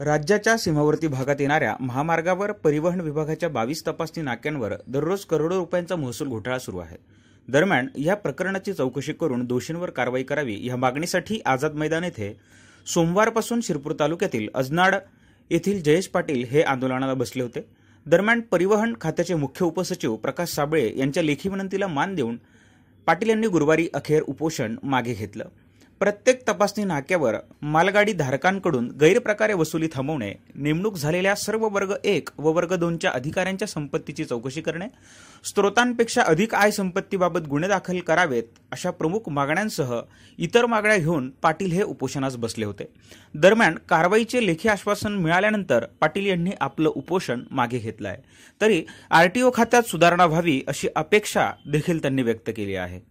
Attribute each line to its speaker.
Speaker 1: राज्याच्या सीमावर्ती भागात येणाऱ्या महामार्गावर परिवहन विभागाच्या बावीस तपासणी नाक्यांवर दररोज करोडो रुपयांचा महसूल घोटाळा सुरू आहे दरम्यान या प्रकरणाची चौकशी करून दोषींवर कारवाई करावी या मागणीसाठी आझाद मैदान येथे सोमवारपासून शिरपूर तालुक्यातील अजनाड येथील जयेश पाटील हे आंदोलनाला बसले होते दरम्यान परिवहन खात्याचे मुख्य उपसचिव प्रकाश साबळे यांच्या लेखी विनंतीला मान देऊन पाटील यांनी गुरुवारी अखेर उपोषण मागे घेतलं प्रत्येक तपासणी नाक्यावर मालगाडी धारकांकडून गैरप्रकारे वसुली थांबवणे नेमणूक झालेल्या सर्व वर्ग एक व वर्ग दोनच्या अधिकाऱ्यांच्या संपत्तीची चौकशी करणे स्त्रोतांपेक्षा अधिक आय संपत्तीबाबत गुन्हे दाखल करावेत अशा प्रमुख मागण्यांसह इतर मागण्या घेऊन पाटील हे उपोषणास बसले होते दरम्यान कारवाईचे लेखी आश्वासन मिळाल्यानंतर पाटील यांनी आपलं उपोषण मागे घेतलं आहे तरी आरटीओ खात्यात सुधारणा व्हावी अशी अपेक्षा देखील त्यांनी व्यक्त केली आहे